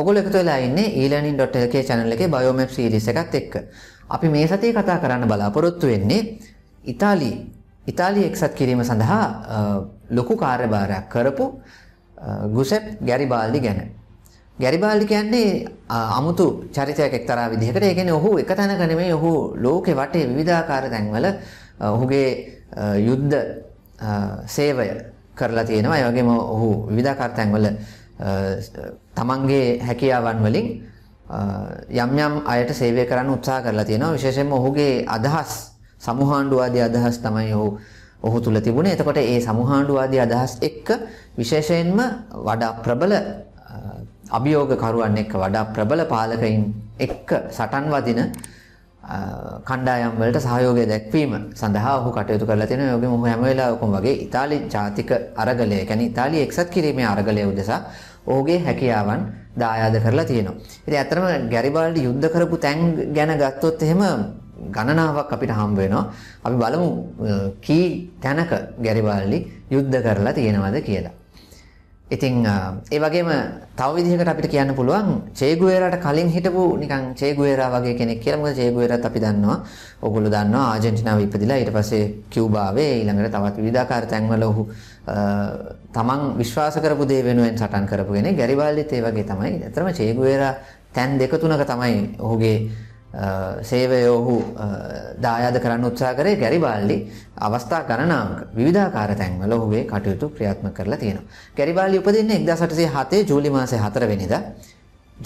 ඔගොල්ලෝ එකතු වෙලා ඉන්නේ elearning.lk channel එකේ biomap series එකත් එක්ක. අපි මේ සතියේ කතා කරන්න බලාපොරොත්තු වෙන්නේ ඉතාලි ඉතාලි එක්සත් කිරීම සඳහා ලොකු කාර්යභාරයක් කරපු ගුසෙප් ගැරිබාල්ඩි ගැන. ගැරිබාල්ඩි කියන්නේ අමුතු චරිතයක් එක්තරා විදිහකට. ඒ කියන්නේ ඔහු එක තැනක නෙමෙයි ඔහු ලෝකෙ වටේ විවිධාකාර තැන්වල ඔහුගේ යුද්ධ සේවය කරලා තියෙනවා. ඒ වගේම ඔහු විවිධාකාර තැන්වල තමන්ගේ හැකියාවන් වලින් යම් යම් අයට සේවය කරන්න උත්සාහ කරලා තියෙනවා විශේෂයෙන්ම ඔහුගේ අදහස් සමූහාණ්ඩවාදී අදහස් තමයි ඔහු ඔහු තුල තිබුණේ. එතකොට ඒ සමූහාණ්ඩවාදී අදහස් එක්ක විශේෂයෙන්ම වඩා ප්‍රබල අභියෝගකරුවන් එක්ක වඩා ප්‍රබල පාලකයින් එක්ක සටන් වදින කණ්ඩායම් වලට සහයෝගය දැක්වීම සඳහා ඔහු කටයුතු කරලා තියෙනවා. යෝගෙම ඔහු හැම වෙලාවකම වගේ ඉතාලි ජාතික අරගලය, يعني ඉතාලි එක්සත් කිරීමේ අරගලය උදෙසා ඔහුගේ හැකියාවන් දායාද කරලා තියෙනවා. ඉතින් ඇත්තටම ගැරිබාල්ඩි යුද්ධ කරපු තැන් ගැන ගත්තොත් එහෙම ගණනාවක් අපිට හම්බ වෙනවා. අපි බලමු කී තැනක ගැරිබාල්ඩි යුද්ධ කරලා තියෙනවද කියලා. ඉතින් ඒ වගේම තව විදිහකට අපිට කියන්න පුළුවන් චේගුවේරාට කලින් හිටපු නිකන් චේගුවේරා වගේ කෙනෙක් කියලා. මොකද චේගුවේරාත් අපි දන්නවා. ඕගොල්ලෝ දන්නවා ආජන්ටිනාව ඉපදිලා ඊට පස්සේ කියුබාවේ ඊළඟට තවත් විවිධාකාර තැන්වල ඔහු තමන් විශ්වාස කරපු දේ වෙනුවෙන් සටන් කරපු කෙනෙක් ගැරි බාල්දිත් ඒ වගේ තමයි. අතරම චේගුවේරා තැන් දෙක තුනක තමයි ඔහුගේ සේවය ඔහු දායාද කරන්න උත්සා කරේ ගැරි බාල්ලි අවස්ථා ගණනාවක විධාකාර තැන්වල ඔහුගේ කටයුතු ක්‍රියාත්ම කරලා තියෙනවා. ගැරිබාලි උපදින්න එක්දා සටසේ හතේ ජූලි මාසේ හතරවෙනිද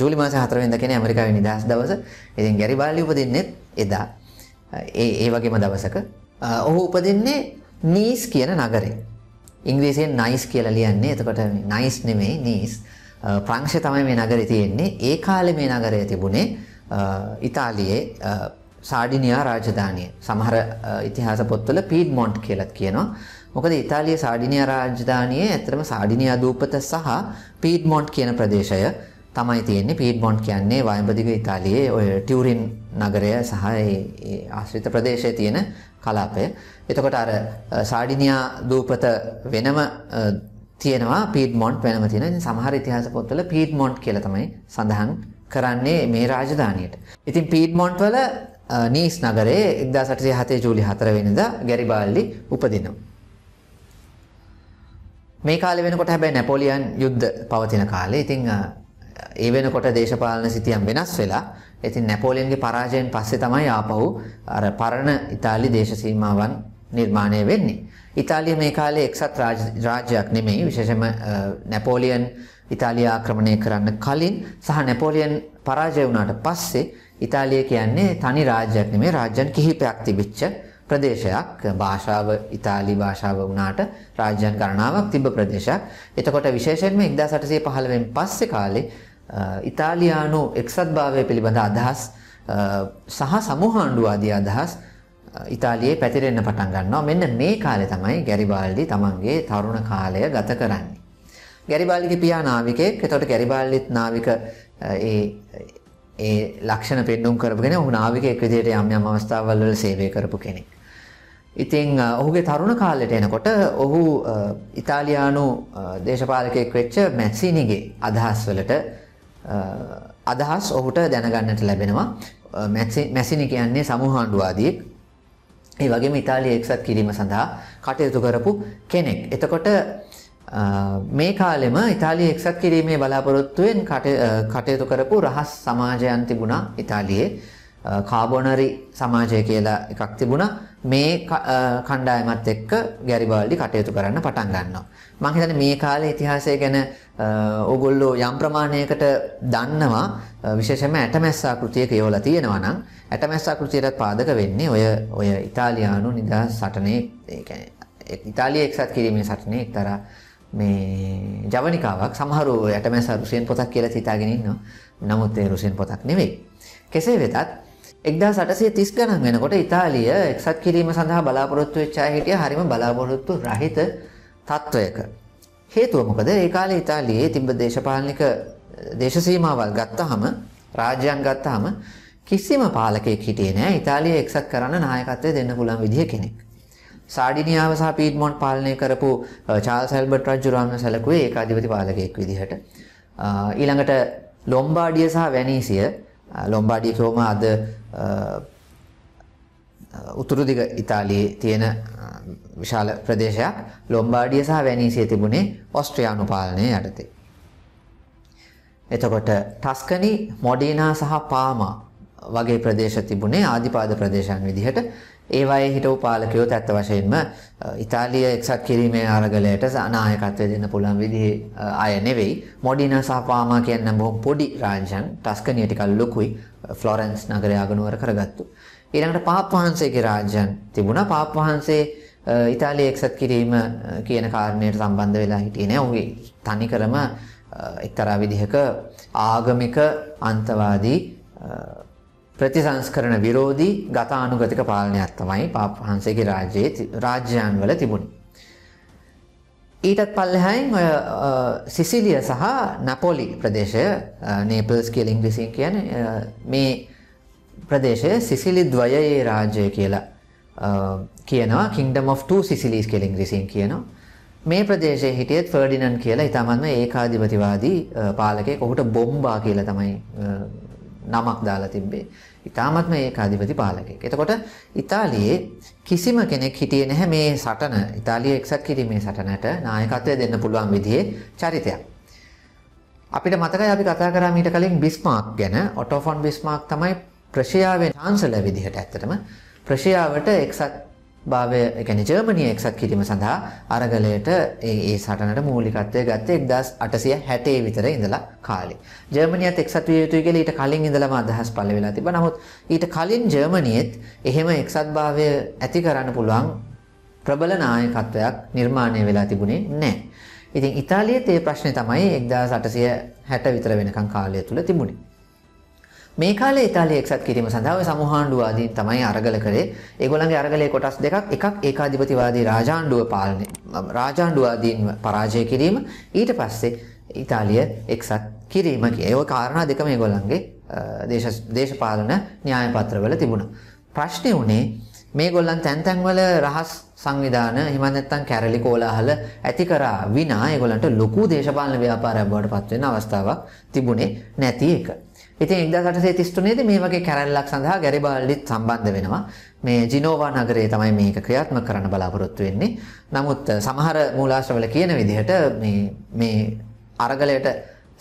ජූලි මාස හතරවෙද කෙන ඇමරිකාව නිදහස් දවස ඉතින් ගැරිබාලි උපදින්නෙත් එදා ඒ වගේම දවසක ඔහු උපදින්නේ නීස් කියන නගරේ ඉංග්‍රීසියෙන් nice කියලා ලියන්නේ. එතකොට nice නෙමෙයි nice. ප්‍රංශය තමයි මේ නගරේ තියෙන්නේ. ඒ කාලේ මේ නගරය තිබුණේ ඉතාලියේ සාඩිනියා රාජධානිය. සමහර ඉතිහාස පොත්වල පීඩ්මොන්ට් කියලා කියනවා. මොකද ඉතාලිය සාඩිනියා රාජධානියේ ඇත්තටම සාඩිනියා දූපත සහ පීඩ්මොන්ට් කියන ප්‍රදේශය තමයි තියෙන්නේ. පීඩ්මොන්ට් කියන්නේ වයඹදිව ඉතාලියේ ඔය ටියුරින් නගරය සහ ආශ්‍රිත ප්‍රදේශයේ තියෙන කලාපය. එතකොට අර සාඩිනියා දූපත වෙනම තියෙනවා පීඩ්මොන්ට් වෙනම තියෙනවා. ඉතින් සමහර ඉතිහාස පොත්වල පීඩ්මොන්ට් කියලා තමයි සඳහන් කරන්නේ මේ රාජධානියට. ඉතින් පීඩ්මොන්ට් වල නීස් නගරයේ 1807 ජූලි 4 වෙනිදා ගැරිබාල්ඩි උපදිනවා. මේ කාලේ වෙනකොට හැබැයි නැපෝලියන් යුද්ධ පවතින කාලේ. ඉතින් ඒ වෙනකොට දේශපාලන සිතියම් වෙනස් වෙලා ඉතින් නැපෝලියන්ගේ පරාජයෙන් පස්සේ තමයි ආපහු අර පරණ ඉතාලි දේශ සීමාවන් නිර්මාණය වෙන්නේ. ඉතාලිය මේ කාලේ එක්සත් රාජ්‍යයක් නෙමෙයි විශේෂයෙන්ම නැපෝලියන් ඉතාලිය ආක්‍රමණය කරන්න කලින් සහ නැපෝලියන් පරාජය වුණාට පස්සේ ඉතාලිය කියන්නේ තනි රාජ්‍යයක් නෙමෙයි රාජ්‍යන් කිහිපයක් තිබිච්ච ප්‍රදේශයක් භාෂාව ඉතාලි භාෂාව වුණාට රාජ්‍යන් ගණනාවක් තිබ්බ ප්‍රදේශයක්. එතකොට විශේෂයෙන්ම 1815 පස්සේ කාලේ ඉතාලියානු එක්සත්භාවය පිළිබඳ අදහස් සහ සමූහාණ්ඩුව ආදී අදහස් ඉතාලියේ පැතිරෙන්න පටන් ගන්නවා. මෙන්න මේ කාලේ තමයි ගැරිබාල්ඩි තමන්ගේ තරුණ කාලය ගත කරන්නේ. ගැරිබාල්ඩිගේ පියා නාවිකයෙක්. එතකොට ගැරිබාල්ඩිත් නාවික ඒ ඒ ලක්ෂණ පෙන්නුම් කරගෙන ඔහු නාවිකයෙක් විදිහට යම් යම් අවස්ථාවල් වල සේවය කරපු කෙනෙක්. ඉතින් ඔහුගේ තරුණ කාලයට එනකොට ඔහු ඉතාලියානු දේශපාලකයෙක් වෙච්ච මැසිනිගේ අදහස් වලට අදහස් ඔහුට දැනගන්නට ලැබෙනවා මැසිනි කියන්නේ සමහන්ඩුවාදියෙක් ඒ වගේ ඉතාලි එක්සත් කිරීම සඳහා කටයුතු කරපු කෙනෙක්. එතකොට මේ කාලෙම ඉතාලි එක්සත් කිරීමේ බලාපොරොත්තුවෙන් කටයුතු කරපු රහස් සමාජයන් තිබුණා ඉතාලියේ කාබොනරි සමාජය කියලා එකක් තිබුණා. මේ කණ්ඩායමත් එක්ක ගැරි බාල්ඩි කටයුතු කරන්න පටන් ගන්නවා. මම හිතන්නේ මේ කාලේ ඉතිහාසය ගැන ඕගොල්ලෝ යම් ප්‍රමාණයකට දන්නවා. විශේෂයෙන්ම ඇටමැස්සා කෘතිය කියවලා තියෙනවා නම් ඇටමැස්සා කෘතියට පාදක වෙන්නේ ඔය ඔය ඉතාලියානු නිදහස් සටනේ ඒ කියන්නේ ඉතාලිය එක්සත් කිරීමේ සටනේ එක්තරා මේ ජවනිකාවක් සමහරව ඇටමැස්සා රුසියන් පොතක් කියලා හිතාගෙන ඉන්නවා. නමුත් ඒ රුසියන් පොතක් නෙවෙයි. කෙසේ වෙතත් එක්දා සටසේ තිස් ගණන් වෙනකොට ඉතාලිය එක්සත් කිරීම සඳහා බලාපොරොත්තු වෙච්චා හිටිය හරිම බලාපොරොත්තු රහිත තත්ත්වයක. හේතුව මොකද ඒ කාලේ ඉතාලියේ තිබ්බ දේශපාලනික දේශසීමාවල් ගත්තහම රාජ්‍යයන් ගත්තහම කිසිම පාලකෙක් හිටියේ නෑ ඉතාලිය එක්සත් කරන්න නායකත්වය දෙන්න පුළුවන් විදිහ කෙනෙක්. සාඩිනියාව සහ පීඩ්මොන්ට් පාලනය කරපු චාල්ස් ඇල්බර්ට් රජුරාම සැලකුවේ ඒකාධිපති පාලකයෙක් විදිහට. ඊළඟට ලොම්බාඩිය සහ වැනීසිය ලොම්බාඩිය කොහොම අද උතුරු දිග ඉතාලියේ තියෙන විශාල ප්‍රදේශයක් ලොම්බාඩිය සහ වැනීසිය තිබුණේ ඔස්ට්‍රියානු පාලනය යටතේ. එතකොට ටස්කනි මොඩීනා සහ පාමා වගේ ප්‍රදේශ තිබුණේ ආධිපාද ප්‍රදේශයන් විදිහට ඒවායේ හිටවූ පාලකයෝත් ඇත්ත වශයෙන්ම ඉතාලිය එක්සත් කිරීමේ ආරගලයට නායකත්වය දෙන්න පුළුවන් විදිහේ අය නෙවෙයි. මොඩිනා සහ පාමා කියන බොහොම පොඩි රාජ්‍යයන් ටස්කනිය ටිකක් ලොකුයි. ෆ්ලොරන්ස් නගරය අගනුවර කරගත්තු. ඊළඟට පාප් වහන්සේගේ රාජ්‍යයන් තිබුණා. පාප් වහන්සේ ඉතාලිය එක්සත් කිරීම කියන කාරණයට සම්බන්ධ වෙලා හිටියේ නෑ. ඔහුගේ තනිකරම එක්තරා විදිහක ආගමික අන්තවාදී ප්‍රතිසංස්කරණ විරෝධී ගතානුගතික පාලනයක් තමයි පාප වහන්සේගේ රාජ්‍යයේ රාජ්‍යයන් වල තිබුණේ. ඊටත් පල්ලෙහායින් ඔය සිසිලිය සහ නපොලි ප්‍රදේශය නේපල්ස් කියලා ඉංග්‍රීසියෙන් කියන්නේ මේ ප්‍රදේශය සිසිලි ද්වයයේ රාජ්‍යය කියලා කියනවා Kingdom of Two Sicilies කියලා ඉංග්‍රීසියෙන් කියනවා. මේ ප්‍රදේශයේ හිටියත් ෆර්ඩිනන් කියලා ඊටමත්ම ඒකාධිපතිවාදී පාලකයෙක් ඔහුට බොම්බා කියලා තමයි නමක් දාලා තිබ්බේ. ඉතාමත්ම ඒකාධිපති පාලකෙක්. එතකොට ඉතාලියේ කිසිම කෙනෙක් හිටියේ නැහැ මේ සටන ඉතාලිය එක්සත් කිරීමේ සටනට නායකත්වය දෙන්න පුළුවන් විදිහේ චරිතයක්. අපිට මතකයි අපි කතා කරා මීට කලින් බිස්මාක් ගැන ඔටෝෆොන් බිස්මාක් තමයි ප්‍රශයාවේ චාන්සලර් විදිහට ඇත්තටම ප්‍රශයාවට එක්සත් භාවය එකන ජර්මණය එක්සත් කිරීම සඳහා අරගලයට ඒ සටනට මූලිකත්වය ගත්තේ එක්දස් අටසිය හැටේ විතර ඉඳලා කාලි. ජර්මණයත් එක්සත් විය යුතුයි කියලා ඊට කලින් ඉඳලම අදහස් පළ වෙලා තිබා. නමුත් ඊට කලින් ජර්මනියෙත් එහෙම එක්සත් භාවය ඇති කරන්න පුළුවන් ප්‍රබල නායකත්වයක් නිර්මාණය වෙලා තිබුණේ නැහැ. ඉතින් ඉතාලියේ තේ ප්‍රශ්නේ තමයි 1860 විතර වෙනකන් කාලය තුල තිබුණේ. මේ කාලේ ඉතාලිය එක්සත් කිරීම සඳහා ඔය සමූහාණ්ඩුව ආදීන් තමයි අරගල කරේ. ඒගොල්ලන්ගේ අරගලේ කොටස් දෙකක් එකක් ඒකාධිපතිවාදී රාජාණ්ඩුව පාලනය රාජාණ්ඩුව ආදීන් පරාජය කිරීම ඊට පස්සේ ඉතාලිය එක්සත් කිරීම කිය. ඒ කාරණා දෙක මේගොල්ලන්ගේ දේශපාලන න්‍යාය පත්‍රවල තිබුණා. ප්‍රශ්නේ උනේ මේගොල්ලන් තැන් තැන්වල රහස් සංවිධාන එහෙම නැත්නම් කැරලි කෝලාහල ඇති කරා විනා ඒගොල්ලන්ට ලොකු දේශපාලන ව්‍යාපාරයක් බවට පත් වෙන අවස්ථාවක් තිබුණේ නැති එක. ඉතින් 1833 මේ වගේ කැරැල්ලක් සඳහා ගැරිබාල්ඩිත් සම්බන්ධ වෙනවා. මේ ජිනෝවා නගරයේ තමයි මේක ක්‍රියාත්මක කරන්න බලාපොරොත්තු වෙන්නේ. නමුත් සමහර මූලාශ්‍රවල කියන විදිහට මේ මේ අරගලයට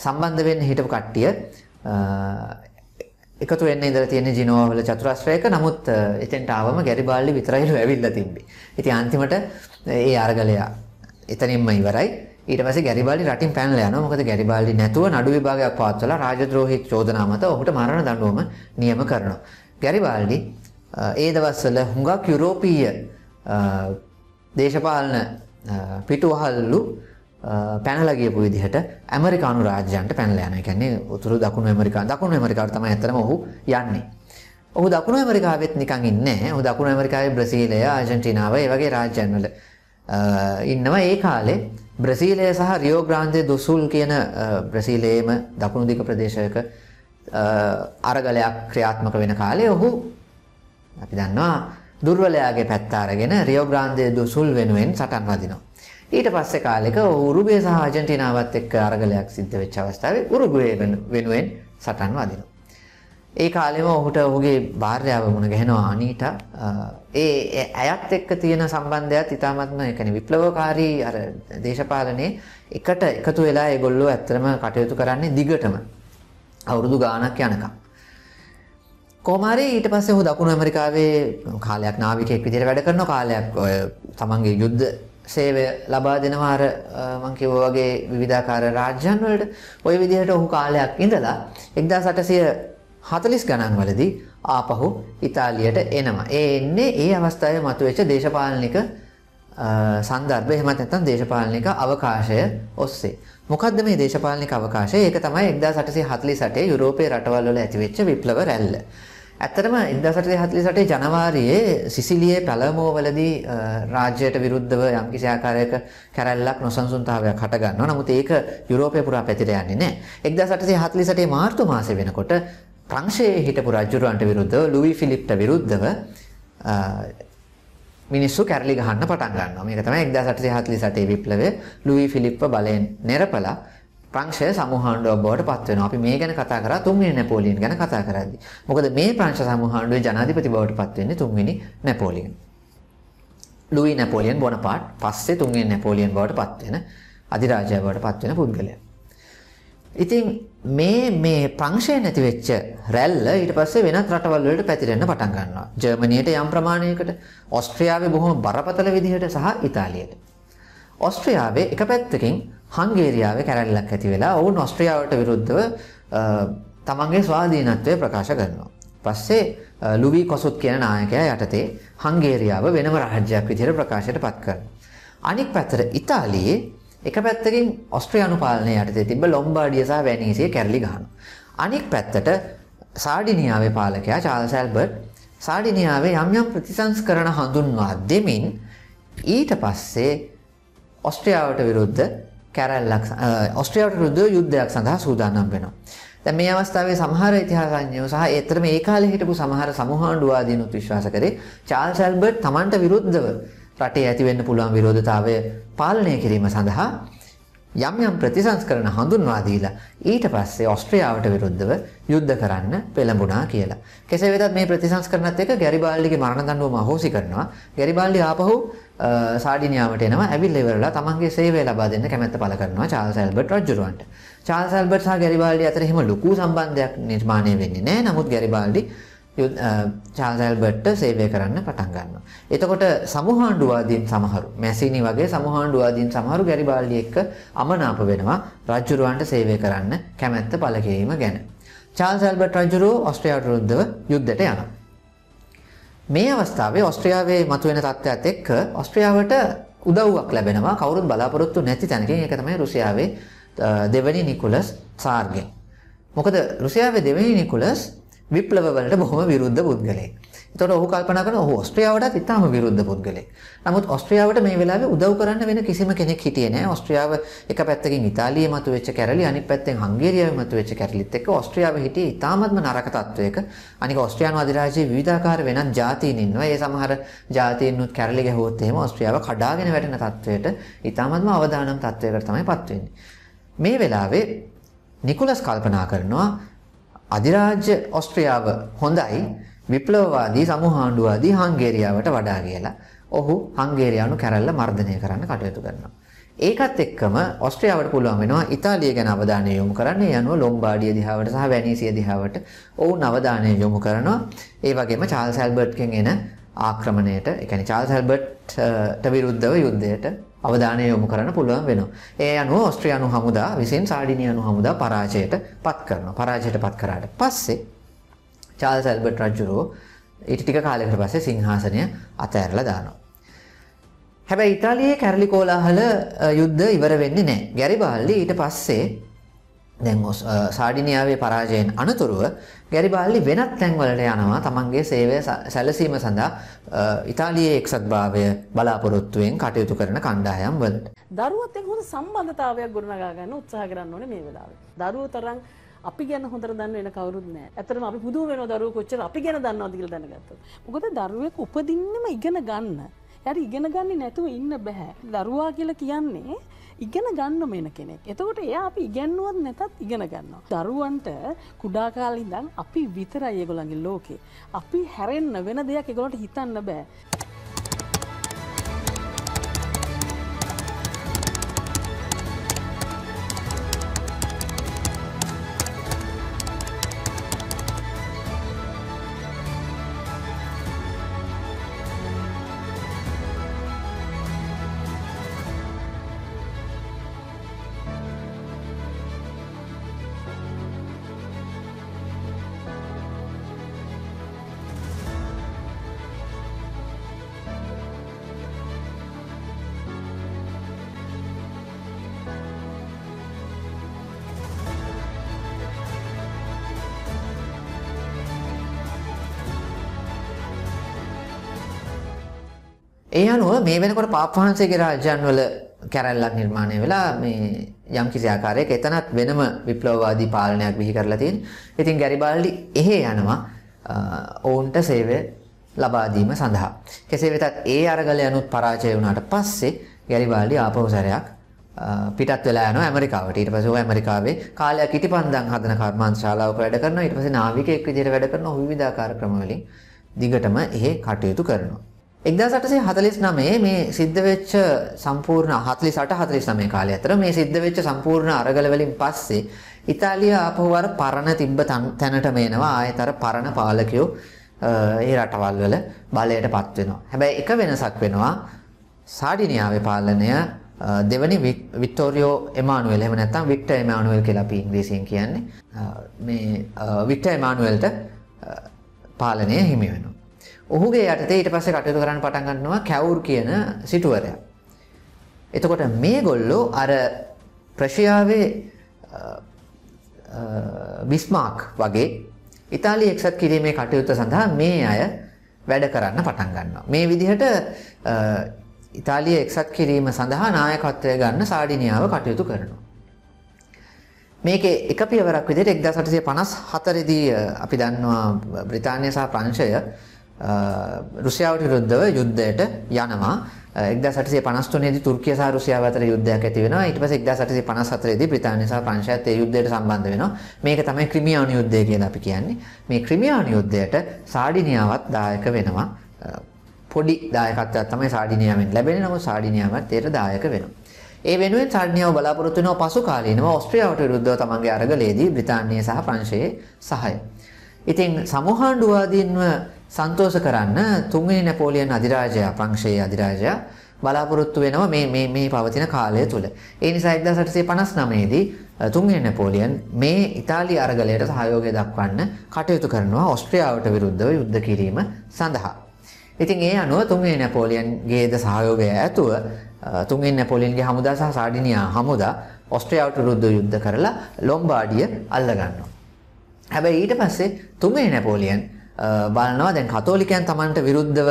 සම්බන්ධ වෙන්න හිටපු කට්ටිය එකතු වෙන්න ඉඳලා තියෙන ජිනෝවා වල චතුරස්‍රයක නමුත් එතෙන්ට ආවම ගැරිබාල්ඩි විතරයිලු ඇවිල්ලා තිබ්බේ. ඉතින් අන්තිමට ඒ අරගලයා එතනින්ම ඉවරයි. ඊට පස්සේ ගැරිබාල්ඩි රටින් පැනලා යනවා. මොකද ගැරිබාල්ඩි නැතුව නඩු විභාගයක් පවත්වලා රාජද්‍රෝහී චෝදනා මත ඔහුට මරණ දඬුවම නියම කරනවා. ගැරිබාල්ඩි ඒ දවස්වල හුඟක් යුරෝපීය දේශපාලන පිටුවහල්ලු පැනලා ගියපු විදිහට ඇමරිකානු රාජ්‍යයන්ට පැනලා යනවා. ඒ කියන්නේ උතුරු දකුණු ඇමරිකා දකුණු ඇමරිකාවට තමයි ඇත්තටම ඔහු යන්නේ. ඔහු දකුණු ඇමරිකාවෙත් නිකන් ඉන්නේ නැහැ. ඔහු දකුණු ඇමරිකාවේ බ්‍රසීලය, ආජන්ටිනාව, ඒ වගේ රාජ්‍යයන් වල ඉන්නවා. ඒ කාලේ බ්‍රසීලය සහ රියෝ ග්‍රාන්දය දුසුල් කියන බ්‍රසීලයේම දකුණුදික ප්‍රදේශයක අරගලයක් ක්‍රියාත්මක වෙන කාලය ඔහු අපි දන්නවා දුර්වලයාගේ පැත්තාරගෙන රියෝ ග්‍රාන්දය දුසුල් වෙනුවෙන් සටන් වදිනවා. ඊට පස්සේ කාලෙක උරුගුවේ සහ අජන්ටිනාවත් එක්ක අරගලයක් සිද්ධ වෙච්ච අවස්ථාවේ උරුගුවේ වෙනුවෙන් සටන් වදිනවා. ඒ කාලෙම ඔහුට ඔහුගේ භාර්යාව මුණ ගැහෙනවා අනීටා ඒ ඇයත් එක්ක තියෙන සම්බන්ධයත් ඉතාමත්ම ඒ කියන්නේ විප්ලවකාරී අර දේශපාලනේ එකට එකතු වෙලා ඒගොල්ලෝ ඇත්තටම කටයුතු කරන්නේ දිගටම අවුරුදු ගාණක් යනකම් කොහොමhari ඊට පස්සේ ඔහු දකුණු ඇමරිකාවේ කාලයක් නාවිකයෙක් විදිහට වැඩ කරන කාලයක් ඔය තමන්ගේ යුද්ධ සේවය ලබා දෙනවා අර මම කිව්වා වගේ විවිධාකාර රාජ්‍යයන් වලට ওই විදිහට ඔහු කාලයක් ඉඳලා 1840 ගණන් වලදී ආපහු ඉතාලියට එනවා. ඒ එන්නේ ඒ අවස්ථාව මතුවෙච්ච දේශපාලනික සන්දර්භ එහෙමත් නැත්නම් දේශපාලනික අවකාශය ඔස්සේ. මොකද්ද මේ දේශපාලනික අවකාශය? ඒක තමයි 1848 යුරෝපයේ රටවල් වල ඇතිවෙච්ච විප්ලව රැල්ල. ඇත්තටම 1848 ජනවාරියේ සිසිලියේ පැලමෝ වලදී රාජ්‍යයට විරුද්ධව යම්කිසි ආකාරයක කැරැල්ලක් නොසන්සුන්තාවයක් හටගන්නවා. නමුත් ඒක යුරෝපය පුරා පැතිර යන්නේ නැහැ. 1848 මාර්තු මාසයේ වෙනකොට ප්‍රංශයේ හිටපු රජුරන්ට විරුද්ධව ලුවි ෆිලිප්ට විරුද්ධව මිනිස්සු කැරලි ගහන්න පටන් ගන්නවා. මේක තමයි 1848 විප්ලවයේ ලුවි ෆිලිප්ව බලයෙන් නෙරපලා ප්‍රංශය සමූහාණ්ඩුවක් බවට පත් වෙනවා. අපි මේ ගැන කතා කරා තුන්වෙනි නැපෝලියන් ගැන කතා කරද්දී. මොකද මේ ප්‍රංශ සමූහාණ්ඩුවේ ජනාධිපති බවට පත් වෙන්නේ තුන්වෙනි නැපෝලියන්. ලුවි නැපෝලියන් බොනපාට් පස්සේ තුන්වෙනි නැපෝලියන් බවට පත් වෙන අධිරාජයා බවට පත් වෙන පුද්ගලයා. ඉතින් මේ මේ ප්‍රංශය නැති වෙච්ච රැල්ල ඊට පස්සේ වෙනත් රටවල් වලට පැතිරෙන්න පටන් ගන්නවා. ජර්මනියට යම් ප්‍රමාණයකට, ඕස්ට්‍රියාවේ බොහොම බරපතල විදිහට සහ ඉතාලියට. ඕස්ට්‍රියාවේ එක පැත්තකින් හංගේරියාවේ කැරැල්ලක් ඇති වෙලා ඔවුන් ඕස්ට්‍රියාවට විරුද්ධව තමන්ගේ ස්වාධීනත්වය ප්‍රකාශ කරනවා. පස්සේ ලුවී කොසුත් කියන නායකයා යටතේ හංගේරියාව වෙනම රාජ්‍යයක් විදිහට ප්‍රකාශයට පත් කරනවා. අනික් පැත්තට ඉතාලියේ එක පැත්තකින් ඔස්ට්‍රියානු පාලනය යටතේ තිබ ලොම්බාඩිය සහ වැනිසිය කැරලි ගහන. අනෙක් පැත්තට සාඩිනියාවේ පාලකයා චාල්සැල්බර්ට් සාඩිනියාවේ යම් යම් ප්‍රතිසංස් කරන හඳුන්වා දෙමින් ඊට පස්සේ ඔස්ට්‍රියාවට විරුද්ධ කැරල්ලක් ඔස්ට්‍රියාවට රුද්ධ යුද්ධයක් සඳහා සූදානම් වෙනවා. දැන් මේ අවස්ථාවේ සමහර ඉතිහාසඥයෝ සහ ඒතරම ඒ කාලේ හිටපු සමහර සමූහාණ්ඩුවාදීනුත් විශ්වාස කරේ චාල්ස් ඇල්බර්ට් තමන්ට විරුද්ධව රටේ ඇතිවෙන්න පුළුවන් විරෝධතාවය පාලනය කිරීම සඳහා යම් යම් ප්‍රතිසංස්කරණ හඳුන්වා දීලා ඊට පස්සේ ඔස්ට්‍රියාවට විරුද්ධව යුද්ධ කරන්න පෙළඹුණා කියලා. කෙසේ වෙතත් මේ ප්‍රතිසංස්කරණත් එක්ක ගැරිබාල්ඩිගේ මරණ දඬුවම අහෝසි කරනවා. ගැරිබාල්ඩි ආපහු සාඩිනියාවට එනවා. ඇවිල්ලා ඉවරලා තමන්ගේ සේවය ලබා දෙන්න කැමැත්ත පළ කරනවා චාල්ස් ඇල්බර්ට් රජුරවන්ට. චාල්ස් ඇල්බර්ට් සහ ගැරිබාල්ඩි අතර එහෙම ලොකු සම්බන්ධයක් නිර්මාණය වෙන්නේ නැහැ. නමුත් ගැරිබාල්ඩි චාල්ස් ඇල්බර්ට් සේවය කරන්න පටන් ගන්නවා. එතකොට සමූහාණ්ඩුවාදීන් සමහරු මැසිනි වගේ සමූහාණ්ඩුවාදීන් සමහරු ගැරිබාල්ඩි එක්ක අමනාප වෙනවා රජුරවන්ට සේවය කරන්න කැමැත්ත පළ කිරීම ගැන. චාල්ස් ඇල්බර්ට් රජුරෝ ඔස්ට්‍රියාවට විරුද්ධව යුද්ධයට යනවා. මේ අවස්ථාවේ ඔස්ට්‍රියාවේ මතුවෙන තත්ත්වයක් එක්ක ඔස්ට්‍රියාවට උදව්වක් ලැබෙනවා කවුරුත් බලාපොරොත්තු නැති තැනකින් ඒක තමයි රුසියාවේ දෙවැනි නිකුලස් සාර්ගෙන්. මොකද රුසියාවේ දෙවැනි නිකුලස් විප්ලව වලට බොහොම විරුද්ධ පුද්ගලයෙක්. එතකොට ඔහු කල්පනා කරනවා ඔහු ඕස්ට්‍රියාවටත් ඉතාම විරුද්ධ පුද්ගලයෙක්. නමුත් ඕස්ට්‍රියාවට මේ වෙලාවේ උදව් කරන්න වෙන කිසිම කෙනෙක් හිටියේ නැහැ. ඕස්ට්‍රියාව එක පැත්තකින් ඉතාලියේ මතුවෙච්ච කැරලි අනිත් පැත්තෙන් හංගේරියාවේ මතුවෙච්ච කැරලිත් එක්ක ඕස්ට්‍රියාව හිටියේ ඉතාමත්ම නරක තත්වයක. අනික ඕස්ට්‍රියානු අධිරාජ්‍යයේ විවිධාකාර වෙනත් ජාතීන් ඉන්නවා. ඒ සමහර ජාතීන්නුත් කැරලි ගැහුවොත් එහෙම ඕස්ට්‍රියාව කඩාගෙන වැටෙන තත්වයට ඉතාමත්ම අවදානම් තත්වයකට තමයි පත් වෙන්නේ. මේ වෙලාවේ නිකුලස් කල්පනා කරනවා අධිරාජ්‍ය ඔස්ට්‍රියාව හොඳයි විප්ලවවාදී සමූහාණ්ඩුවාදී හංගේරියාවට වඩා කියලා ඔහු හංගේරියානු කැරල්ල මර්ධනය කරන්න කටයුතු කරනවා. ඒකත් එක්කම ඔස්ට්‍රියාවට පුළුවන් වෙනවා ඉතාලිය ගැන අවධානය යොමු කරන්න. ඒ අනුව ලොම්බාඩිය දිහාවට සහ වැනීසිය දිහාවට ඔවුන් අවධානය යොමු කරනවා. ඒ වගේම චාල්ස් ඇල්බර්ට්ගෙන් එන ආක්‍රමණයට, ඒ කියන්නේ චාල්ස් ඇල්බර්ට්ට විරුද්ධව යුද්ධයට අවධානය යොමු කරන්න පුළුවන් වෙනවා. ඒ අනුව ඕස්ට්‍රියානු හමුදා විසින් සාඩිනියානු හමුදා පරාජයට පත් කරනවා. පරාජයට පත් කරාට පස්සේ චාල්ස් ඇල්බර්ට් රජුරෝ ඊට ටික කාලයකට පස්සේ සිංහාසනය අතහැරලා දානවා. හැබැයි ඉතාලියේ කැරලි කෝලාහල යුද්ධ ඉවර වෙන්නේ නැහැ. ගැරිබාල්ඩි ඊට පස්සේ දැන් සාඩිනියාවේ පරාජයෙන් අනතුරුව ගැරි බාල්ලි වෙනත් තැන්වලට යනවා තමන්ගේ සේවය සැලසීම සඳහා ඉතාලියේ එක්සත්භාවය බලාපොරොත්තුවෙන් කටයුතු කරන කණ්ඩායම් වලට. දරුවත් එක්ක හොඳ සම්බන්ධතාවයක් ගොඩනගා ගන්න උත්සාහ කරන්න ඕනේ මේ වෙලාවේ. දරුවෝ තරම් අපි ගැන හොඳට දන්න වෙන කවුරුත් නැහැ. ඇත්තටම අපි පුදුම වෙනවා දරුවෝ කොච්චර අපි ගැන දන්නවද කියලා දැනගත්තොත්. මොකද දරුවෙක් උපදින්නම ඉගෙන ගන්න. එයාට ඉගෙන ගන්නේ නැතුව ඉන්න බෑ. දරුවා කියලා කියන්නේ ඉගෙන ගන්න මෙන කෙනෙක්. එතකොට එයා අපි ඉගැන්නුවත් නැතත් ඉගෙන ගන්නවා. දරුවන්ට කුඩාකාලින්දන් අපි විතරයි ඒගොළන්ගේ ලෝකේ. අපි හැරෙන්න වෙන දෙයක් ඒගොලට හිතන්න බෑ. ඒ අනුව මේ වෙනකොට පාප් වහන්සේගේ රාජ්‍යන්වල කැරැල්ලක් නිර්මාණය වෙලා මේ යම් කිසි ආකාරයක එතනත් වෙනම විප්ලවවාදී පාලනයක් බිහි කරලා තියෙන. ඉතින් ගැරිබාල්ඩි එහෙ යනවා ඔවුන්ට සේවය ලබා දීම සඳහා. කෙසේ වෙතත් ඒ අරගලය අනුත් පරාජය වුණාට පස්සේ ගැරිබාල්ඩි ආපහු සැරයක් පිටත් වෙලා යනවා ඇමරිකාවට. ඊට පස්සේ ਉਹ ඇමරිකාවේ කාලයක් ඉතිපන්දම් හදන කර්මාන්ත ශාලාවක වැඩ කරනවා. ඊට පස්සේ නාවිකයෙක් විදිහට වැඩ කරනවා විවිධාකාර ක්‍රමවලින් දිගටම එහෙ කටයුතු කරනවා. 1849 මේ සිද්ධ වෙච්ච සම්පූර්ණ 48 49 කාලය අතර මේ සිද්ධ වෙච්ච සම්පූර්ණ අරගල වලින් පස්සේ ඉතාලිය ආපහු අර පරණ තිබ්බ තැනටම එනවා ආයෙත් අර පරණ පාලකයෝ ඒ රටවල් වල බලයටපත් වෙනවා. හැබැයි එක වෙනසක් වෙනවා සාඩිනියාවේ පාලනය දෙවනි වික්ටෝරියෝ එමානුවෙල් එහෙම නැත්නම් වික්ටර් එමානුවෙල් කියලා අපි ඉංග්‍රීසියෙන් කියන්නේ මේ වික්ටර් එමානුවෙල්ට පාලනය හිමි වෙනවා. ඔහුගේ යටතේ ඊට පස්සේ කටයුතු කරන්න පටන් ගන්නවා කැවුර් කියන සිටුවරයා. එතකොට මේ ගොල්ලෝ අර ප්‍රශයාවේ බිස්මාක් වගේ ඉතාලි එක්සත් කිරීමේ කටයුත්ත සඳහා මේ අය වැඩ කරන්න පටන් ගන්නවා. මේ විදිහට ඉතාලිය එක්සත් කිරීම සඳහා නායකත්වය ගන්න සාඩිනියාව කටයුතු කරනවා. මේක එක පියවරක් විදිහට 1854 දී අපි දන්නවා බ්‍රිතාන්‍ය සහ ප්‍රංශය රුසියාවට විරුද්ධව යුද්ධයට යනවා 1853 දී තුර්කිය සහ රුසියාව අතර යුද්ධයක් ඇති වෙනවා ඊට පස්සේ 1854 දී බ්‍රිතාන්‍ය සහ ප්‍රංශයත් ඒ යුද්ධයට සම්බන්ධ වෙනවා මේක තමයි ක්‍රිමියානු යුද්ධය කියලා අපි කියන්නේ මේ ක්‍රිමියානු යුද්ධයට සාඩිනියාවත් දායක වෙනවා පොඩි දායකත්වයක් තමයි සාඩිනියාවෙන් ලැබෙන්නේ නමුත් සාඩිනියාවත් ඒට දායක වෙනවා ඒ වෙනුවෙන් සාඩිනියාව බලාපොරොත්තු වෙනවා පසු කාලීනව ඕස්ට්‍රියාවට විරුද්ධව තමන්ගේ අරගලයේදී බ්‍රිතාන්‍ය සහ ප්‍රංශයේ සහාය ඉතින් සමූහාණ්ඩුවාදීන්ව සන්තෝෂ කරන්න තුන්වෙනි නැපෝලියන් අධිරාජයා ප්‍රංශයේ අධිරාජයා බලාපොරොත්තු වෙනවා මේ මේ මේ පවතින කාලය තුල. ඒ නිසා 1859 දී තුන්වෙනි නැපෝලියන් මේ ඉතාලි අරගලයට සහයෝගය දක්වන්න කටයුතු කරනවා ඕස්ට්‍රියාවට විරුද්ධව යුද්ධ කිරීම සඳහා. ඉතින් ඒ අනුව තුන්වෙනි නැපෝලියන්ගේද සහයෝගය ඇතුව තුන්වෙනි නැපෝලියන්ගේ හමුදා සහ සාඩිනියා හමුදා ඕස්ට්‍රියාවට විරුද්ධව යුද්ධ කරලා ලොම්බාඩිය අල්ලගන්නවා. හැබැයි ඊට පස්සේ තුන්වෙනි නැපෝලියන් බලනවා දැන් කතෝලිකයන් Tamanට විරුද්ධව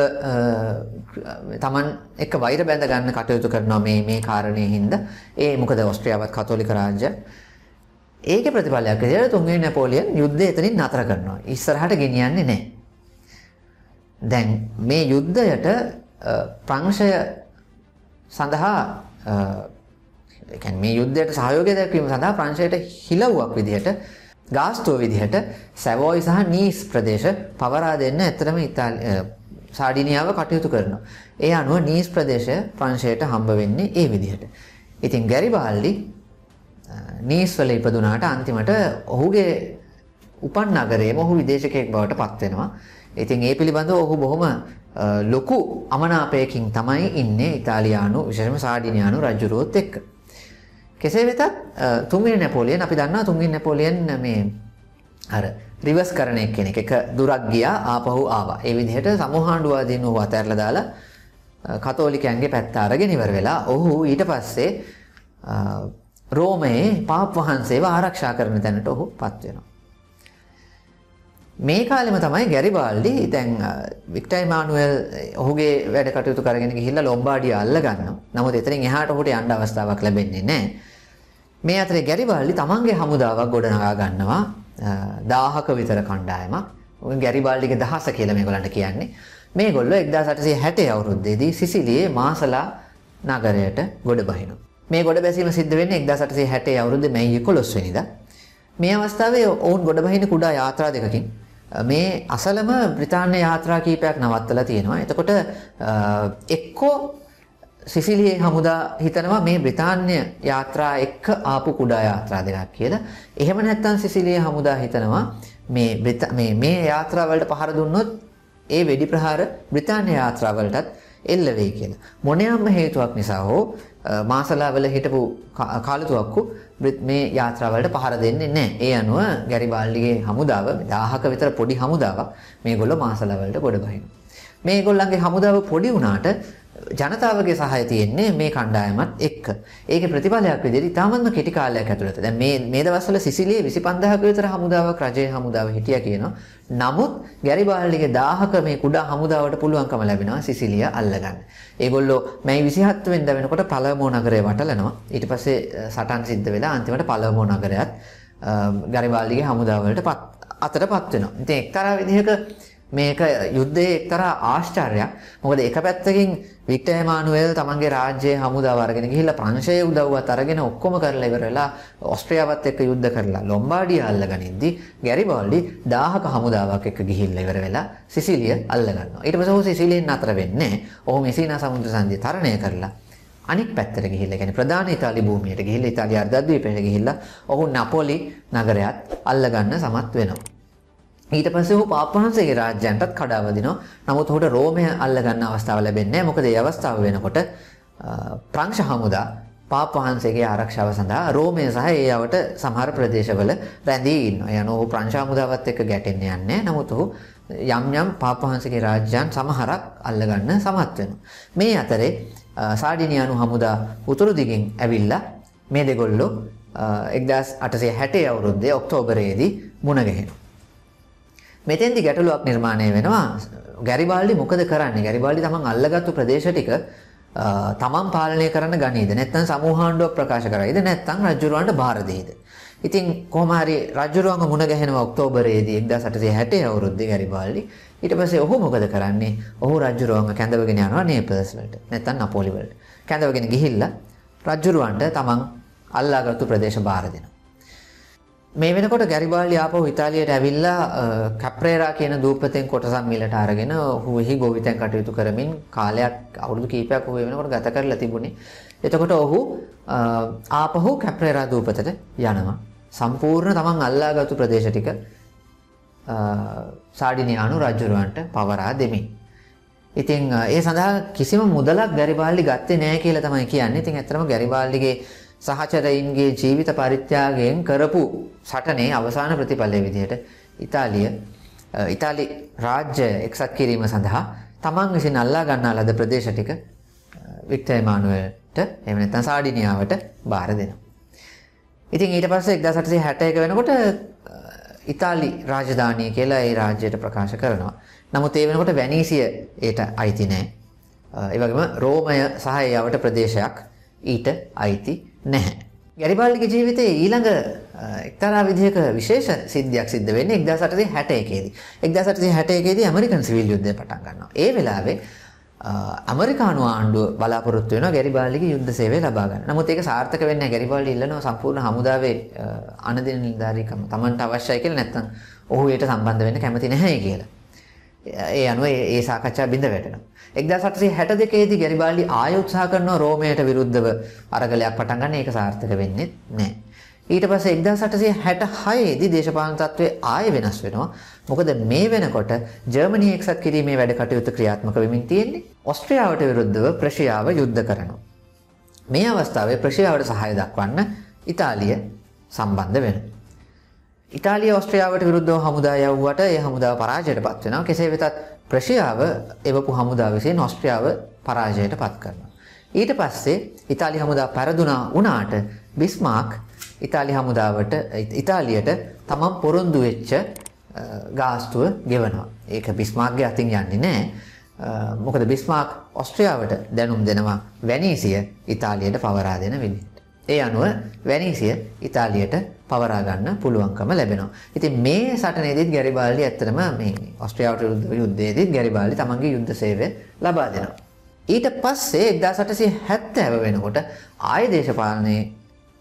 Taman එක වෛර බැඳ ගන්න කටයුතු කරනවා මේ මේ කාරණේ හින්දා. ඒ මොකද ඕස්ට්‍රේලියාවත් කතෝලික රාජ්‍ය. ඒකේ ප්‍රතිඵලයක් විදිහට තුන්වෙනි නැපෝලියන් යුද්ධය එතනින් නතර කරනවා. ඉස්සරහට ගෙනියන්නේ නැහැ. දැන් මේ යුද්ධයට ප්‍රංශය සඳහා ඒ කියන්නේ මේ යුද්ධයට සහයෝගය දක්වීම සඳහා ප්‍රංශයට හිලව්වක් විදිහට ගාස්තුව විදිහට සැවෝයි සහ නීස් ප්‍රදේශ පවරා දෙන්න ඇත්තටම සාඩිනියාව කටයුතු කරනවා. ඒ අනුව නීස් ප්‍රදේශය ප්‍රංශයට හම්බ වෙන්නේ ඒ විදිහට. ඉතින් ගැරිබාල්ලි නීස් වල ඉපදුනාට අන්තිමට ඔහුගේ උපන් නගරයේම ඔහු විදේශකයෙක් බවට පත් වෙනවා. ඉතින් ඒ පිළිබඳව ඔහු බොහොම ලොකු අමනාපයකින් තමයි ඉන්නේ ඉතාලියානු විශේෂම සාඩිනියානු රජුරුවොත් එක්ක. කෙසේ වෙතත් තුන්වෙනි නැපෝලියන් අපි දන්නවා තුන්වෙනි නැපෝලියන් මේ අර රිවර්ස් කරන කෙනෙක් එක දුරක් ගියා ආපහු ආවා. ඒ විදිහට සමූහාණ්ඩුවාදීන් වූ අතහැරලා දාලා කතෝලිකයන්ගේ පැත්ත අරගෙන ඉවර වෙලා ඔහු ඊට පස්සේ රෝමයේ පාප් වහන්සේව ආරක්ෂා කරන තැනට ඔහු පත් වෙනවා. මේ කාලෙම තමයි ගැරි බාල්ඩි දැන් වික්ටර් ඉමානුවෙල් ඔහුගේ වැඩ කටයුතු කරගෙන ගිහිල්ලා ලොම්බාඩිය අල්ලගන්නවා. නමුත් එතනින් එහාට ඔහුට යන්න අවස්ථාවක් ලැබෙන්නේ නැහැ. මේ අතරේ ගැරි බාල්ඩි තමන්ගේ හමුදාවක් ගොඩනගා ගන්නවා. 1000ක විතර කණ්ඩායමක්. ඔය ගැරි බාල්ඩිගේ දහස කියලා මේගොල්ලන්ට කියන්නේ. මේගොල්ලෝ 1860 අවුරුද්දේදී සිසිලියේ මාසලා නගරයට ගොඩ බහිනවා. මේ ගොඩ බැසීම සිද්ධ වෙන්නේ 1860 අවුරුද්දේ මැයි 11 වෙනිදා. මේ අවස්ථාවේ ඔවුන් ගොඩබහින කුඩා යාත්‍රා දෙකකින් මේ අසලම බ්‍රිතාන්‍ය යාත්‍රා කීපයක් නවත්තලා තියෙනවා. එතකොට එක්කෝ සිසිලියේ හමුදා හිතනවා මේ බ්‍රිතාන්‍ය යාත්‍රා එක්ක ආපු කුඩා යාත්‍රා දෙකක් කියලා. එහෙම නැත්නම් සිසිලියේ හමුදා හිතනවා මේ මේ මේ යාත්‍රා වලට පහර දුන්නොත් ඒ වෙඩි ප්‍රහාර බ්‍රිතාන්‍ය යාත්‍රා වලටත් එල්ල වෙයි කියන. මොනෑම්ම හේතුවක් නිසා හෝ මාසලාවල හිටපු කාලතුවක්කු බ්‍රත් මේ යාත්‍රාවලට පහර දෙන්නේ නෑ. ඒ අනුව ගැරිබාල්ලිගේ හමුදාව දාහක විතර පොඩි හමුදාවක් මේ ගොල්ල මාසලවලට ගොඩ බහින. මේ ගොල්ලන්ගේ හමුදාව පොඩි වුණාට ජනතාවගේ සහය තියෙන්නේ මේ කණ්ඩායමත් එක්ක. ඒකේ ප්‍රතිඵලයක් විදිහට ඉතාමත්ම කෙටි කාලයක් ඇතුළත. දැන් මේ මේ දවස්වල සිසිලියේ 25000ක විතර හමුදාවක් රජයේ හමුදාව හිටියා කියනවා. නමුත් ගැරිබාල්ඩිගේ 1000ක මේ කුඩා හමුදාවට පුළුවන්කම ලැබෙනවා සිසිලිය අල්ලගන්න. ඒගොල්ලෝ මැයි 27 වෙනිදා වෙනකොට පළමුව නගරය වටලනවා. ඊට පස්සේ සටන් සිද්ධ වෙලා අන්තිමට පළමුව නගරයත් ගැරිබාල්ඩිගේ හමුදාවලට අතටපත් වෙනවා. ඉතින් එක්තරා විදිහක මේක යුද්ධයේ එක්තරා ආශ්චර්යයක්. මොකද එක පැත්තකින් වික්ටර් එමානුවෙල් තමන්ගේ රාජ්‍යයේ හමුදාව අරගෙන ගිහිල්ලා ප්‍රංශයේ උදව්වත් අරගෙන ඔක්කොම කරලා ඉවර වෙලා ඕස්ට්‍රියාවත් එක්ක යුද්ධ කරලා ලොම්බාඩිය අල්ලගනින්දි ගැරිබාල්ඩි 1000ක හමුදාවක් එක්ක ගිහිල්ලා ඉවර වෙලා සිසිලිය අල්ලගන්නවා. ඊට පස්සේ ඔහු සිසිලියෙන් නතර වෙන්නේ නැහැ. ඔහු මෙසීනා සමුද්‍ර සංධිය තරණය කරලා අනික් පැත්තට ගිහිල්ලා කියන්නේ ප්‍රධාන ඉතාලි භූමියට ගිහිල්ලා ඉතාලි අර්ධද්වීපයට ගිහිල්ලා ඔහු නපොලි නගරයත් අල්ලගන්න සමත් වෙනවා. ඊට පස්සේ ඔහු පාප් වහන්සේගේ රාජ්‍යයන්ටත් කඩාවදිනවා. නමුත් ඔහුට රෝමය අල්ල ගන්න අවස්ථාව ලැබෙන්නේ නැහැ. මොකද ඒ අවස්ථාව වෙනකොට ප්‍රංශ හමුදා පාප් වහන්සේගේ ආරක්ෂාව සඳහා රෝමය සහ ඒවට සමහර ප්‍රදේශවල රැඳී ඉන්නවා. යන ඔහු ප්‍රංශ හමුදාවත් එක්ක ගැටෙන්න යන්නේ නමුත් ඔහු යම් යම් පාප් වහන්සේගේ රාජ්‍යයන් සමහරක් අල්ල ගන්න සමත් වෙනවා. මේ අතරේ සාඩිනියානු හමුදා උතුරු දිගින් ඇවිල්ලා මේ දෙගොල්ලෝ 1860 අවුරුද්දේ ඔක්තෝබරයේදී මුණ ගැහෙනවා. මෙතෙන්දි ගැටලුවක් නිර්මාණය වෙනවා ගැරිබාල්ඩි මොකද කරන්නේ ගැරිබාල්ඩි තමන් අල්ලගත්තු ප්‍රදේශ ටික තමන් පාලනය කරන්න ගනීද නැත්නම් සමූහාණ්ඩුවක් ප්‍රකාශ කරයිද නැත්නම් රජුරවන්ට බාර දෙයිද ඉතින් කොහොම හරි රජුරුවන්ග මුණ ගැහෙනවා ඔක්තෝබරයේදී 1860 අවුරුද්දේ ගැරිබාල්ඩි ඊට පස්සේ ඔහු මොකද කරන්නේ ඔහු රජුරුවන්ග කැඳවගෙන යනවා නේපල්ස් වලට නැත්නම් නපෝලි වලට කැඳවගෙන ගිහිල්ලා රජුරුවන්ට තමන් අල්ලාගත්තු ප්‍රදේශ බාර දෙනවා මේ වෙනකොට ගැරිබාල්ඩි ආපහු ඉතාලියට ඇවිල්ලා කැප්‍රේරා කියන දූපතෙන් කොටසක් මිලට අරගෙන ඔහු එහි ගොවිතැන් කටයුතු කරමින් කාලයක් අවුරුදු කීපයක් ඔහු වෙනකොට ගත කරලා තිබුණේ. එතකොට ඔහු ආපහු කැප්‍රේරා දූපතට යනවා. සම්පූර්ණ තමන් අල්ලාගත්තු ප්‍රදේශ ටික සාඩිනියානු රජුරවන්ට පවරා දෙමින්. ඉතින් ඒ සඳහා කිසිම මුදලක් ගැරිබාල්ඩි ගත්තේ නැහැ කියලා තමයි කියන්නේ. ඉතින් ඇත්තටම ගැරිබාල්ඩිගේ සහචරයින්ගේ ජීවිත පරිත්‍යාගයෙන් කරපු සටනේ අවසාන ප්‍රතිඵලය විදිහට ඉතාලිය ඉතාලි රාජ්‍ය එක්සත් කිරීම සඳහා තමන් විසින් අල්ලා ගන්නා ලද ප්‍රදේශ ටික වික්ටර් එමානුවෙල්ට එහෙම නැත්නම් සාඩිනියාවට බාර දෙනවා. ඉතින් ඊට පස්සේ 1861 වෙනකොට ඉතාලි රාජධානිය කියලා ඒ රාජ්‍යයට ප්‍රකාශ කරනවා. නමුත් ඒ වෙනකොට වැනීසිය ඒට අයිති නැහැ. ඒ වගේම රෝමය සහ ඒ යවට ප්‍රදේශයක් ඊට අයිති නැහැ. ගැරිබාල්ලිගේ ජීවිතයේ ඊළඟ එක්තරා විදිහක විශේෂ සිද්ධියක් සිද්ධ වෙන්නේ 1861 කේදී. 1861 කේදී ඇමරිකන් සිවිල් යුද්ධය පටන් ගන්නවා. ඒ වෙලාවේ ඇමරිකානු ආණ්ඩුව බලාපොරොත්තු වෙනවා ගැරිබාල්ලිගේ යුද්ධ සේවය ලබා ගන්න. නමුත් ඒක සාර්ථක වෙන්නේ නැහැ. ගැරිබාල්ලි ඉල්ලනවා සම්පූර්ණ හමුදාවේ අනදින නිලධාරීකම Tamanට අවශ්‍යයි කියලා නැත්නම් ඔහු ඒට සම්බන්ධ වෙන්න කැමති නැහැ කියලා. ඒ අනුව ඒ සාකච්ඡා බිඳ වැටෙනවා. 1862 දී ගැරිබාල්ඩි ආය උත්සාහ කරනවා රෝමයට විරුද්ධව අරගලයක් පටන් ගන්න ඒක සාර්ථක වෙන්නේ නැහැ. ඊට පස්සේ 1866 දී දේශපාලන තත්ත්වය ආය වෙනස් වෙනවා. මොකද මේ වෙනකොට ජර්මනි එක්සත් කිරීමේ වැඩ කටයුතු ක්‍රියාත්මක වෙමින් තියෙන්නේ. ඔස්ට්‍රියාවට විරුද්ධව ප්‍රෂියාව යුද්ධ කරනවා. මේ අවස්ථාවේ ප්‍රෂියාවට සහාය දක්වන්න ඉතාලිය සම්බන්ධ වෙනවා. ඉතාලිය ඔස්ට්‍රයාවට විරුද්ධ හමුදා යව්වට ඒ හමුදා පරාජයට පත් වෙනවා කෙසේ වෙතත් ප්‍රශයාව එවපු හමුදා විසේ නොස්ට්‍රියාව පරාජයට පත් කරනවා. ඊට පස්සේ ඉතාලි හමුදා පැරදුනා වනාට බිස්මාක් ඉතාලි හමුදාවට ඉතාලියට තමන් පොරොන්දු වෙච්ච ගාස්තුව ගෙවනවා ඒක බිස්මාක්ගේ අතින් යන්නේ නෑ මොකද බිස්මාක් ඔස්ට්‍රියාවට දැනුම් දෙනවා වැනීසිය ඉතාලියට පවරා දෙන විදිට. ඒ අනුව වැනිසිය ඉතාලියට පවරා ගන්න පුළුවන්කම ලැබෙනවා. ඉතින් මේ සටනේදීත් ගැරිබාල්ඩි ඇත්තටම මේ ඔස්ට්‍රියාවට යුද්ධයේදීත් ගැරිබාල්ඩි තමන්ගේ යුද්ධ සේවය ලබා දෙනවා. ඊට පස්සේ 1870 වෙනකොට ආය දේශපාලනයේ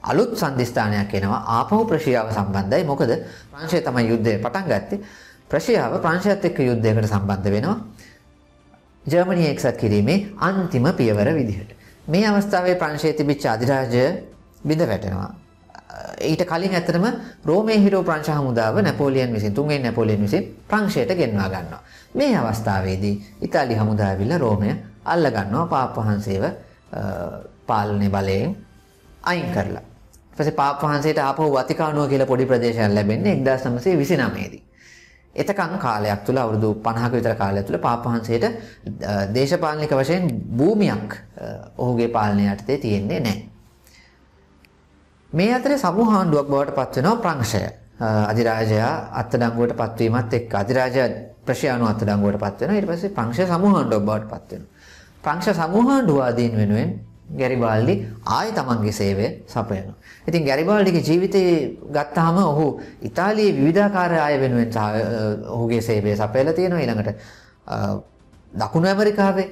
අලුත් සංදිස්ථානයක් එනවා ආපහු ප්‍රශියාව සම්බන්ධයි. මොකද ප්‍රංශය තමයි යුද්ධය පටන් ගත්තේ. ප්‍රශියාව ප්‍රංශයත් එක්ක යුද්ධයකට සම්බන්ධ වෙනවා. ජර්මනිය එක්සත් කිරීමේ අන්තිම පියවර විදිහට. මේ අවස්ථාවේ ප්‍රංශයේ තිබිච්ච අධිරාජ්‍ය බිඳ වැටෙනවා. ඊට කලින් ඇතරම රෝමේ හිරෝ ප්‍රංශ හමුදාව නැපෝලියන් විසින් තුන්වෙනි නැපෝලියන් විසින් ප්‍රංශයට ගෙන්වා ගන්නවා. මේ අවස්ථාවේදී ඉතාලි හමුදාවිල්ල රෝමය අල්ල ගන්නවා පාප වහන්සේව පාලනය බලයෙන් අයින් කරලා. පසේ පාප වහන්සේට ආපහු වතිකානුව කියලා පොඩි ප්‍රදේශයක් ලැබෙන්නේ 1929 දී. එතකන් කාලයක් තුළ අවුරුදු 50ක විතර කාලය තුළ පාප වහන්සේට දේශපාලනික වශයෙන් භූමියක් ඔහුගේ පාලනය යටතේ තියෙන්නේ නැහැ. මේ අතරේ සමුහාණ්ඩුවක් බවට පත්වෙනවා ප්‍රංශය. අධිරාජයා අත්අඩංගුවට පත්වීමත් එක්ක අධිරාජයා ප්‍රශයාණු අත්අඩංගුවට පත්වෙනවා. ඊට පස්සේ ප්‍රංශය සමුහාණ්ඩුවක් බවට පත්වෙනවා. ප්‍රංශ සමුහාණ්ඩුව ආදීන් වෙනුවෙන් ගැරිබාල්ඩි ආය තමන්ගේ සේවය සපයනවා. ඉතින් ගැරිබාල්ඩිගේ ජීවිතය ගත්තාම ඔහු ඉතාලියේ විවිධාකාර ආය වෙනුවෙන් ඔහුගේ සේවය සපයලා තියෙනවා ඊළඟට දකුණු ඇමරිකාවේ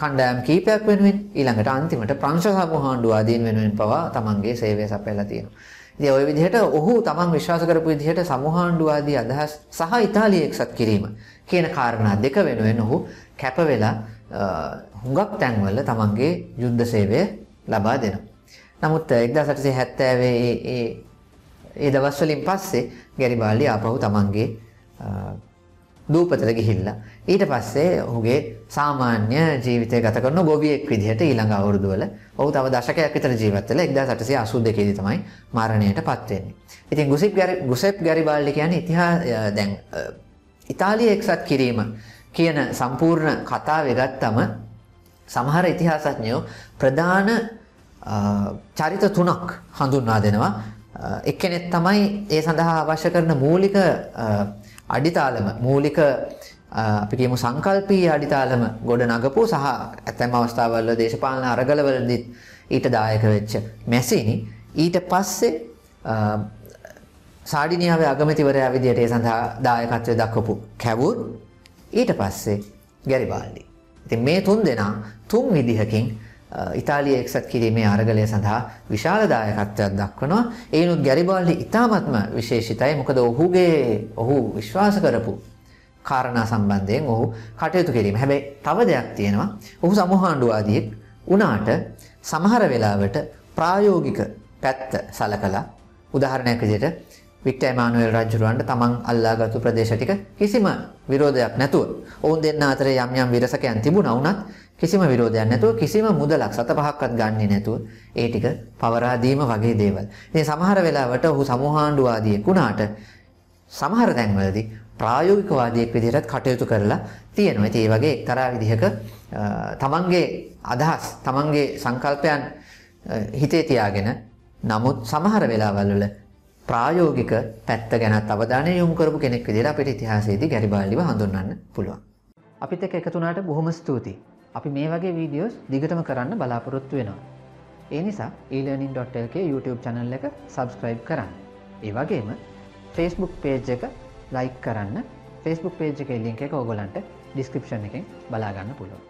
කණ්ඩායම් කීපයක් වෙනුවෙන් ඊළඟට අන්තිමට ප්‍රංශ සමූහ ආණ්ඩුව ආදීන් වෙනුවෙන් පවා තමන්ගේ සේවය සපයලා තියෙනවා. ඉතින් ওই විදිහට ඔහු තමන් විශ්වාස කරපු විදිහට සමූහ ආණ්ඩුව ආදී අදහස් සහ ඉතාලිය එක්සත් කිරීම කියන කාරණා දෙක වෙනුවෙන් ඔහු කැප වෙලා හුඟක් තැන්වල තමන්ගේ යුද්ධ සේවය ලබා දෙනවා. නමුත් 1870 ඒ ඒ දවස්වලින් පස්සේ ගැරිබාල්ඩි ආපහු තමන්ගේ දූපතට ගිහිල්ලා ඊට පස්සේ ඔහුගේ සාමාන්‍ය ජීවිතය ගත කරන ගොවියෙක් විදිහට ඊළඟ අවුරුදුවල ඔහු තව දශකයක් විතර ජීවත් වෙලා 1882 දී තමයි මරණයටපත් වෙන්නේ. ඉතින් ගුසෙප් ගුසෙප් ගරිබාල්ඩි කියන්නේ ඉතිහාස දැන් ඉතාලිය එක්සත් කිරීම කියන සම්පූර්ණ කතාව ගත්තම සමහර ඉතිහාසඥයෝ ප්‍රධාන චරිත තුනක් හඳුන්වා දෙනවා. එක්කෙනෙක් තමයි ඒ සඳහා අවශ්‍ය කරන මූලික අඩිතාලම මූලික අපි කියමු සංකල්පීය අඩිතාලම ගොඩ නගපු සහ ඇතැම් අවස්ථාවල දේශපාලන අරගලවලදීත් ඊට දායක වෙච්ච මැසිනි ඊට පස්සේ සාඩිනියාවේ අගමැතිවරයා විදියට ඒ සඳහා දායකත්වය දක්වපු කැවුර් ඊට පස්සේ ගැරිබාල්ඩි. ඉතින් මේ තුන් දෙනා තුන් විදිහකින් ඉතාලිය එක්සත් කිරීමේ අරගලය සඳහා විශාල දායකත්වයක් දක්වනවා. ඒනොත් ගැරිබාල්ඩි ඉතාමත්ම විශේෂිතයි. මොකද ඔහුගේ ඔහු විශ්වාස කරපු කාරණා සම්බන්ධයෙන් ඔහු කටයුතු කිරීම. හැබැයි තව දෙයක් තියෙනවා. ඔහු සමූහාණ්ඩවාදියෙක් වුණාට සමහර වෙලාවට ප්‍රායෝගික පැත්ත සලකලා උදාහරණයක් විදිහට වික්ටර් එමානුවෙල් රජුරවන්ට තමන් අල්ලාගත්තු ප්‍රදේශ ටික කිසිම විරෝධයක් නැතුව ඔවුන් දෙන්න අතර යම් යම් විරසකයන් තිබුණා වුණත් කිසිම විරෝධයක් නැතුව කිසිම මුදලක් සත පහක්වත් ගන්නේ නැතුව ඒ ටික පවරා දීම වගේ දේවල්. ඉතින් සමහර වෙලාවට ඔහු සමූහාණ්ඩවාදියෙක් වුණාට සමහර තැන්වලදී ප්‍රායෝගිකවාදියෙක් විදිහට කටයුතු කරලා තියෙනවා. ඉතින් ඒ වගේ එක්තරා විදිහක තමන්ගේ අදහස්, තමන්ගේ සංකල්පයන් හිතේ තියාගෙන නමුත් සමහර වෙලාවල් වල ප්‍රායෝගික පැත්ත ගැනත් අවධානය යොමු කරපු කෙනෙක් විදිහට අපිට ඉතිහාසයේදී ගැරිබාලිව හඳුන්වන්න පුළුවන්. අපිත් එක්ක එකතු වුණාට බොහොම ස්තුතියි. අපි මේ වගේ වීඩියෝස් දිගටම කරන්න බලාපොරොත්තු වෙනවා. ඒ නිසා elearning.lk YouTube channel එක subscribe කරන්න. ඒ වගේම Facebook page එක like කරන්න. Facebook page එකේ link එක ඕගොල්ලන්ට description එකෙන් බලා ගන්න පුළුවන්.